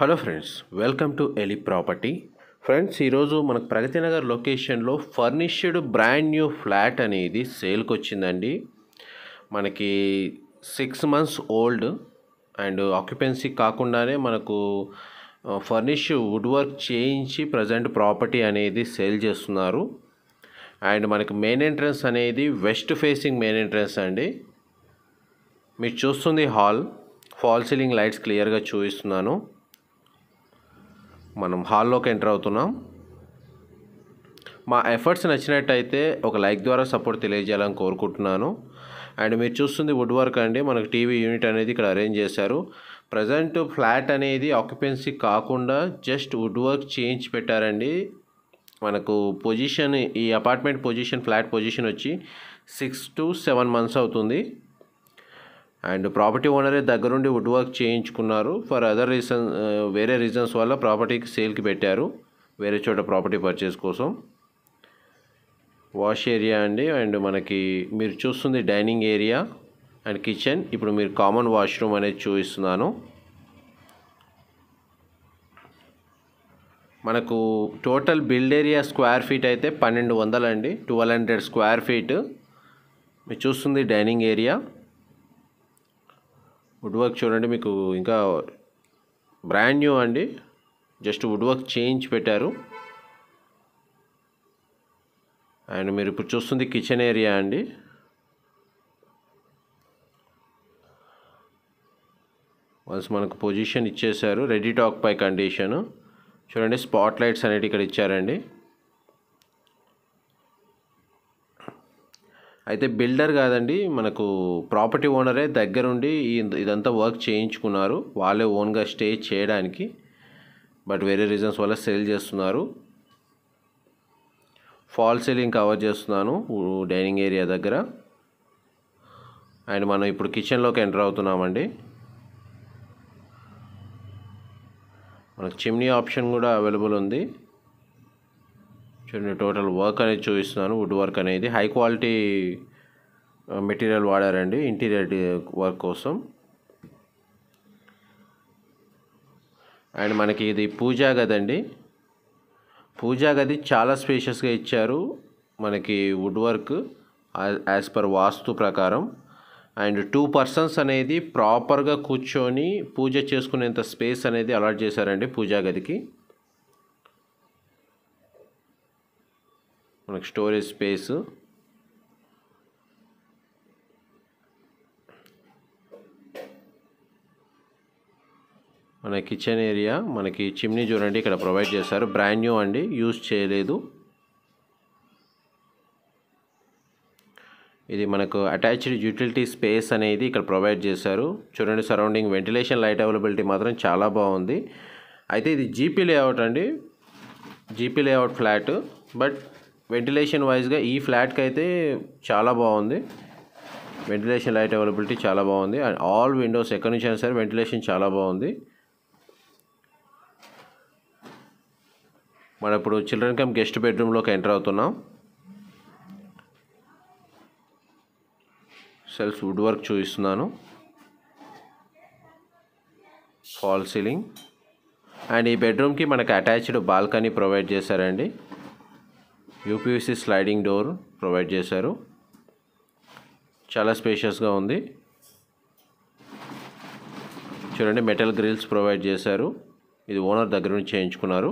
hello friends welcome to ఎలి property friends ఈరోజు మనకు ప్రగతి నగర్ లొకేషన్లో ఫర్నిష్డ్ బ్రాండ్ న్యూ ఫ్లాట్ అనేది సేల్కి వచ్చిందండి మనకి six months old and occupancy కాకుండానే మనకు ఫర్నిష్ వుడ్ వర్క్ చేయించి ప్రజెంట్ ప్రాపర్టీ అనేది సేల్ చేస్తున్నారు అండ్ మనకి మెయిన్ ఎంట్రన్స్ అనేది వెస్ట్ ఫేసింగ్ మెయిన్ ఎంట్రన్స్ అండి మీరు చూస్తుంది హాల్ ఫాల్ సీలింగ్ లైట్స్ క్లియర్గా చూపిస్తున్నాను మనం హాల్లోకి ఎంటర్ అవుతున్నాం మా ఎఫర్ట్స్ నచ్చినట్టయితే ఒక లైక్ ద్వారా సపోర్ట్ తెలియజేయాలని కోరుకుంటున్నాను అండ్ మీరు చూస్తుంది వుడ్ వర్క్ అండి మనకు టీవీ యూనిట్ అనేది ఇక్కడ అరేంజ్ చేశారు ప్రజెంట్ ఫ్లాట్ అనేది ఆక్యుపెన్సీ కాకుండా జస్ట్ వుడ్ వర్క్ చేయించి పెట్టారండి మనకు పొజిషన్ ఈ అపార్ట్మెంట్ పొజిషన్ ఫ్లాట్ పొజిషన్ వచ్చి సిక్స్ టు సెవెన్ మంత్స్ అవుతుంది అండ్ ప్రాపర్టీ ఓనరే దగ్గరుండి వుడ్ వర్క్ చేయించుకున్నారు ఫర్ అదర్ రీజన్ వేరే రీజన్స్ వల్ల ప్రాపర్టీకి సేల్కి పెట్టారు వేరే చోట ప్రాపర్టీ పర్చేస్ కోసం వాష్ ఏరియా అండి అండ్ మనకి మీరు చూస్తుంది డైనింగ్ ఏరియా అండ్ కిచెన్ ఇప్పుడు మీరు కామన్ వాష్రూమ్ అనేది చూపిస్తున్నాను మనకు total build area square feet అయితే పన్నెండు వందలండి ట్వెల్వ్ హండ్రెడ్ స్క్వేర్ ఫీట్ మీరు చూస్తుంది డైనింగ్ ఏరియా వుడ్ వర్క్ చూడండి మీకు ఇంకా బ్రాండ్ న్యూ అండి జస్ట్ వుడ్ వర్క్ చేయించి పెట్టారు అండ్ మీరు ఇప్పుడు చూస్తుంది కిచెన్ ఏరియా అండి వన్స్ మనకు పొజిషన్ ఇచ్చేశారు రెడీ టాక్ పై కండిషను చూడండి స్పాట్ లైట్స్ అనేవి ఇక్కడ ఇచ్చారండి అయితే బిల్డర్ కాదండి మనకు ప్రాపర్టీ ఓనరే దగ్గరుండి ఇదంతా వర్క్ చేయించుకున్నారు వాళ్ళే ఓన్గా స్టే చేయడానికి బట్ వేరే రీజన్స్ వల్ల సేల్ చేస్తున్నారు ఫాల్ సీలింగ్ కవర్ చేస్తున్నాను డైనింగ్ ఏరియా దగ్గర అండ్ మనం ఇప్పుడు కిచెన్లోకి ఎంటర్ అవుతున్నామండి మనకు చిమ్నీ ఆప్షన్ కూడా అవైలబుల్ ఉంది చూడండి టోటల్ వర్క్ అనేది చూపిస్తున్నాను వుడ్ వర్క్ అనేది హై క్వాలిటీ మెటీరియల్ వాడారండి ఇంటీరియర్ వర్క్ కోసం అండ్ మనకి ఇది పూజా గది అండి పూజా గది చాలా స్పేషియస్గా ఇచ్చారు మనకి వుడ్ వర్క్ యాజ్ పర్ వాస్తు ప్రకారం అండ్ టూ పర్సన్స్ అనేది ప్రాపర్గా కూర్చొని పూజ చేసుకునేంత స్పేస్ అనేది అలాట్ చేశారండి పూజా గదికి మనకు స్టోరేజ్ స్పేసు మన కిచెన్ ఏరియా మనకి చిమ్నీ చూడండి ఇక్కడ ప్రొవైడ్ చేశారు బ్రాండ్ న్యూ అండి యూజ్ చేయలేదు ఇది మనకు అటాచ్డ్ యూటిలిటీ స్పేస్ అనేది ఇక్కడ ప్రొవైడ్ చేశారు చూడండి సరౌండింగ్ వెంటిలేషన్ లైట్ అవైలబిలిటీ మాత్రం చాలా బాగుంది అయితే ఇది జీపీ లేఅవుట్ అండి GP layout flat but ventilation వైజ్గా ఈ ఫ్లాట్కి అయితే చాలా బాగుంది వెంటిలేషన్ లైట్ అవైలబిలిటీ చాలా బాగుంది అండ్ ఆల్ విండోస్ ఎక్కడి నుంచి అయినా సరే వెంటిలేషన్ చాలా బాగుంది మనం ఇప్పుడు చిల్డ్రన్ కమ్ గెస్ట్ బెడ్రూమ్లోకి ఎంటర్ అవుతున్నాం సెల్స్ వుడ్ వర్క్ చూపిస్తున్నాను ఫాల్ సీలింగ్ అండ్ ఈ బెడ్రూమ్కి మనకు అటాచ్డ్ బాల్కనీ ప్రొవైడ్ చేశారండి యూపీవీసీ స్లైడింగ్ డోర్ ప్రొవైడ్ చేశారు చాలా స్పేషియస్గా ఉంది చూడండి మెటల్ గ్రిల్స్ ప్రొవైడ్ చేశారు ఇది ఓనర్ దగ్గర నుంచి చేయించుకున్నారు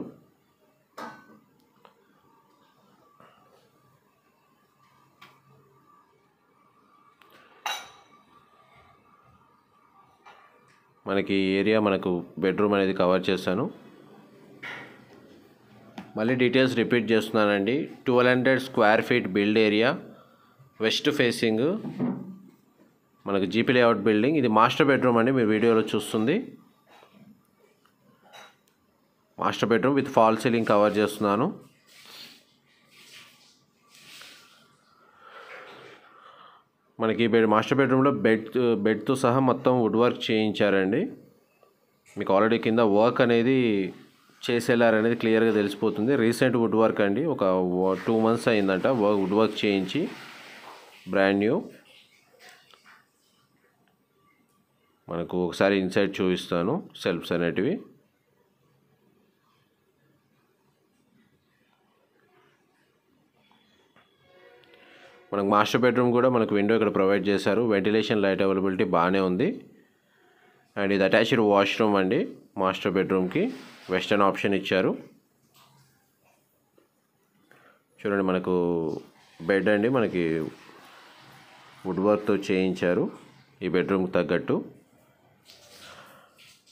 మనకి ఏరియా మనకు బెడ్రూమ్ అనేది కవర్ చేశాను మళ్ళీ డీటెయిల్స్ రిపీట్ చేస్తున్నానండి twelve hundred square feet build area west facing మనకు జీపీ లేఅవుట్ బిల్డింగ్ ఇది మాస్టర్ బెడ్రూమ్ అండి మీరు వీడియోలో చూస్తుంది master bedroom with fall ceiling cover చేస్తున్నాను మనకి బెడ్ మాస్టర్ బెడ్రూమ్లో బెడ్ బెడ్తో సహా మొత్తం వుడ్ వర్క్ చేయించారండి మీకు ఆల్రెడీ కింద వర్క్ అనేది అనేది క్లియర్గా తెలిసిపోతుంది రీసెంట్ వుడ్ వర్క్ అండి ఒక టూ మంత్స్ అయిందంట వుడ్ వర్క్ చేయించి బ్రాండ్ న్యూ మనకు ఒకసారి ఇన్సైడ్ చూపిస్తాను సెల్ఫ్స్ అనేటివి మనకు మాస్టర్ బెడ్రూమ్ కూడా మనకు విండో ఇక్కడ ప్రొవైడ్ చేశారు వెంటిలేషన్ లైట్ అవైలబిలిటీ బాగానే ఉంది అండ్ ఇది అటాచ్డ్ వాష్రూమ్ అండి మాస్టర్ బెడ్రూమ్కి వెస్టర్న్ ఆప్షన్ ఇచ్చారు చూడండి మనకు బెడ్ అండి మనకి వుడ్ వర్క్తో చేయించారు ఈ బెడ్రూమ్కి తగ్గట్టు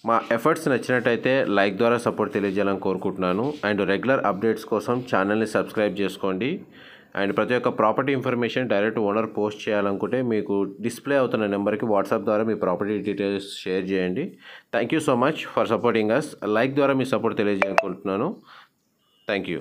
మా ఎఫర్ట్స్ నచ్చినట్టయితే లైక్ ద్వారా సపోర్ట్ తెలియజేయాలని కోరుకుంటున్నాను అండ్ రెగ్యులర్ అప్డేట్స్ కోసం ఛానల్ని సబ్స్క్రైబ్ చేసుకోండి అండ్ ప్రతి ఒక్క property information direct owner post చేయాలనుకుంటే మీకు డిస్ప్లే అవుతున్న నెంబర్కి వాట్సాప్ ద్వారా మీ ప్రాపర్టీ డీటెయిల్స్ షేర్ చేయండి thank you so much for supporting us like ద్వారా మీ సపోర్ట్ తెలియజేయాలనుకుంటున్నాను థ్యాంక్ యూ